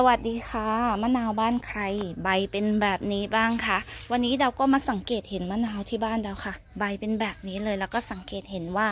สวัสดีค่ะมะนาวบ้านใคร ใบเป็นแบบนี้บ้างคะวันนี้เราก็มาสังเกตเห็นมะนาวที่บ้านเราค่ะ ใบเป็นแบบนี้เลยแล้วก็สังเกตเห็นว่า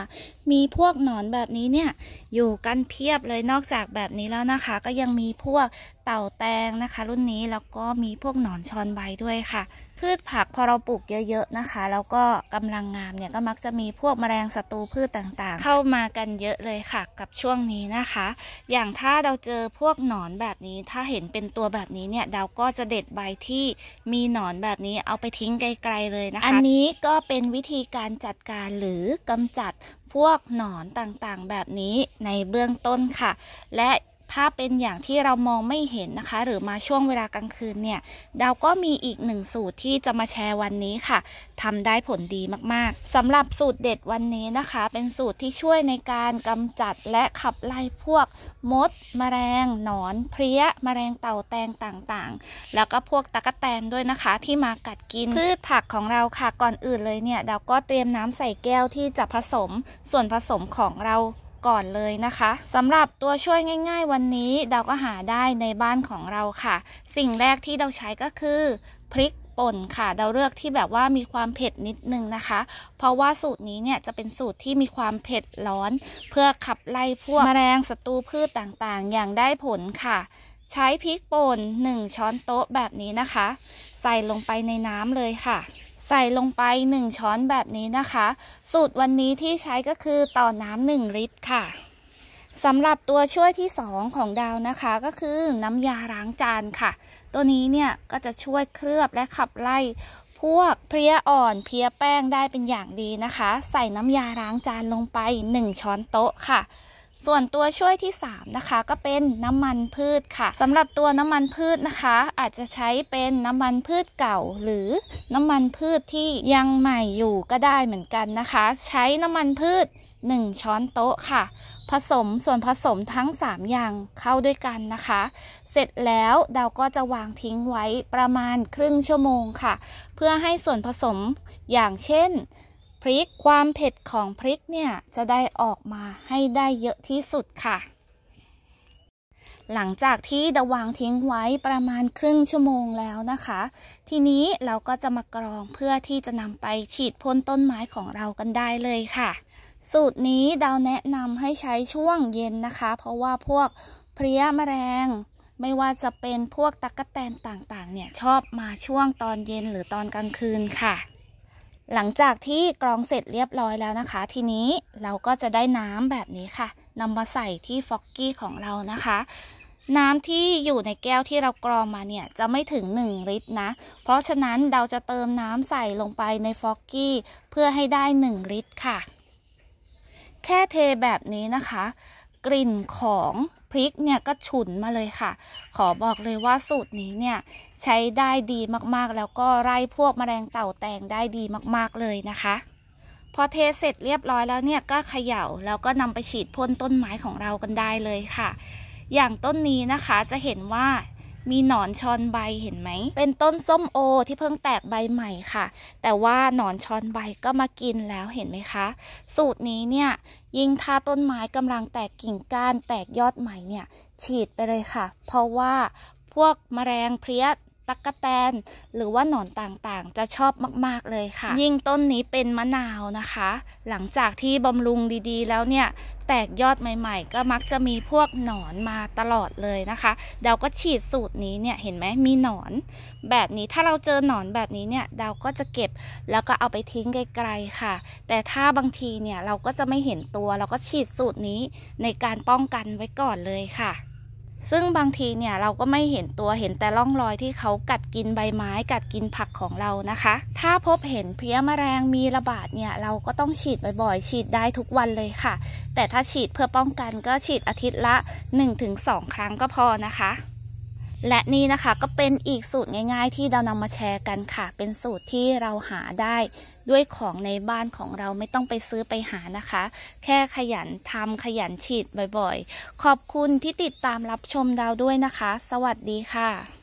มีพวกหนอนแบบนี้เนี่ยอยู่กันเพียบเลยนอกจากแบบนี้แล้วนะคะ ก็ยังมีพวกเต่าแตงนะคะรุ่นนี้ แล้วก็มีพวกหนอนชอนใบด้วยค่ะ พืชผักพอเราปลูกเยอะๆนะคะ แล้วก็กำลังงามเนี่ยก็มักจะมีพวกแมลงศัตรูพืชต่างๆ เข้ามากันเยอะเลยค่ะ กับช่วงนี้นะคะ อย่างถ้าเราเจอพวกหนอนแบบนี้ถ้าเห็นเป็นตัวแบบนี้เนี่ยเราก็จะเด็ดใบที่มีหนอนแบบนี้เอาไปทิ้งไกล ๆเลยนะคะ อันนี้ก็เป็นวิธีการจัดการหรือกำจัดพวกหนอนต่างๆ แบบนี้ในเบื้องต้นค่ะ และถ้าเป็นอย่างที่เรามองไม่เห็นนะคะ หรือมาช่วงเวลากลางคืนเนี่ยดาวก็มีอีกหนึ่งสูตรที่จะมาแชร์วันนี้ค่ะทำได้ผลดีมากๆสำหรับสูตรเด็ดวันนี้นะคะ เป็นสูตรที่ช่วยในการกำจัดและขับไล่พวก มดมแมลงหนอน เพลี้ยมแมลงเต่าแตงต่างๆ แล้วก็พวกตะกะแตนด้วยนะคะที่มากัดกินพืชผักของเราค่ะ ก่อนอื่นเลยเนี่ยดาวก็เตรียมน้ำใส่แก้วที่จะผสมส่วนผสมของเราก่อนเลยนะคะสำหรับตัวช่วยง่าย ๆ วันนี้เราก็หาได้ในบ้านของเราค่ะ สิ่งแรกที่เราใช้ก็คือพริกป่นค่ะ เราเลือกที่แบบว่ามีความเผ็ดนิดนึงนะคะ เพราะว่าสูตรนี้เนี่ยจะเป็นสูตรที่มีความเผ็ดร้อน เพื่อขับไล่พวกมแมลงศัตรูพืชต่างๆ อย่างได้ผลค่ะ ใช้พริกป่น1ช้อนโต๊ะแบบนี้นะคะ ใส่ลงไปในน้ำเลยค่ะใส่ลงไป 1 ช้อนแบบนี้นะคะ สูตรวันนี้ที่ใช้ก็คือต่อน้ำ1ลิตรค่ะสำหรับตัวช่วยที่ 2 ของดาวนะคะก็คือน้ำยาล้างจานค่ะ ตัวนี้เนี่ยก็จะช่วยเคลือบและขับไล่ พวกเพลียอ่อนเพลียแป้งได้เป็นอย่างดีนะคะ ใส่น้ำยาล้างจานลงไป 1 ช้อนโต๊ะค่ะส่วนตัวช่วยที่ 3 นะคะ ก็เป็นน้ำมันพืชค่ะสำหรับตัวน้ำมันพืชนะคะ อาจจะใช้เป็นน้ำมันพืชเก่า หรือน้ำมันพืชที่ยังใหม่อยู่ก็ได้เหมือนกันนะคะ ใช้น้ำมันพืช 1 ช้อนโต๊ะค่ะ ผสมส่วนผสมทั้ง 3 อย่างเข้าด้วยกันนะคะ เสร็จแล้วเราก็จะวางทิ้งไว้ประมาณครึ่งชั่วโมงค่ะ เพื่อให้ส่วนผสมอย่างเช่นพริกความเผ็ดของพริกเนี่ยจะได้ออกมาให้ได้เยอะที่สุดค่ะ หลังจากที่ดวางทิ้งไว้ประมาณครึ่งชั่วโมงแล้วนะคะ ทีนี้เราก็จะมากรองเพื่อที่จะนำไปฉีดพ่นต้นไม้ของเรากันได้เลยค่ะสูตรนี้ดาวแนะนำให้ใช้ช่วงเย็นนะคะ เพราะว่าพวกเพลี้ยแมลงไม่ว่าจะเป็นพวกตักกแตนต่างๆ เนี่ยชอบมาช่วงตอนเย็นหรือตอนกลางคืนค่ะหลังจากที่กรองเสร็จเรียบร้อยแล้วนะคะทีนี้เราก็จะได้น้ำแบบนี้ค่ะนำมาใส่ที่ฟอกกี้ของเรานะคะน้ำที่อยู่ในแก้วที่เรากรองมาเนี่ยจะไม่ถึง 1 ลิตรนะ เพราะฉะนั้นเราจะเติมน้ำใส่ลงไปในฟอกกี้ เพื่อให้ได้ 1 ลิตรค่ะ แค่เทแบบนี้นะคะ กลิ่นของพริกเนี่ยก็ฉุนมาเลยค่ะ ขอบอกเลยว่าสูตรนี้เนี่ย ใช้ได้ดีมากๆ แล้วก็ไล่พวกมแมลงเต่าแตงได้ดีมากๆ เลยนะคะ พอเทเสร็จเรียบร้อยแล้วเนี่ย ก็เขย่าแล้วก็นำไปฉีดพ่นต้นไม้ของเรากันได้เลยค่ะ อย่างต้นนี้นะคะจะเห็นว่ามีหนอนชอนใบเห็นไหม เป็นต้นส้มโอที่เพิ่งแตกใบใหม่ค่ะ แต่ว่าหนอนชอนใบก็มากินแล้วเห็นไหมคะ สูตรนี้เนี่ย ยิ่งถ้าต้นไม้กำลังแตกกิ่งก้าน แตกยอดใหม่เนี่ย ฉีดไปเลยค่ะ เพราะว่าพวกมแมลงเพลี้ยตักกะแตนหรือว่าหนอนต่างๆ จะชอบมากๆเลยค่ะ ยิ่งต้นนี้เป็นมะนาวนะคะ หลังจากที่บำรุงดี ๆ แล้วเนี่ยแตกยอดใหม่ๆ ก็มักจะมีพวกหนอนมาตลอดเลยนะคะเดาก็ฉีดสูตรนี้เนี่ยเห็นไหมมีหนอนแบบนี้ถ้าเราเจอหนอนแบบนี้เนี่ยเดาก็จะเก็บแล้วก็เอาไปทิ้งไกลๆค่ะ แต่ถ้าบางทีเนี่ยเราก็จะไม่เห็นตัว เราก็ฉีดสูตรนี้ในการป้องกันไว้ก่อนเลยค่ะซึ่งบางทีเนี่ยเราก็ไม่เห็นตัวเห็นแต่ร่องรอยที่เขากัดกินใบไม้กัดกินผักของเรานะคะ ถ้าพบเห็นเพี้ยมแมลงมีระบาดเนี่ย เราก็ต้องฉีดบ่อยๆ ฉีดได้ทุกวันเลยค่ะ แต่ถ้าฉีดเพื่อป้องกันก็ฉีดอาทิตย์ละ 1-2 ครั้งก็พอนะคะ และนี่นะคะก็เป็นอีกสูตรง่ายๆ ที่เรานำมาแชร์กันค่ะ เป็นสูตรที่เราหาได้ด้วยของในบ้านของเราไม่ต้องไปซื้อไปหานะคะ แค่ขยันทำขยันฉีดบ่อยๆ ขอบคุณที่ติดตามรับชมดาวด้วยนะคะ สวัสดีค่ะ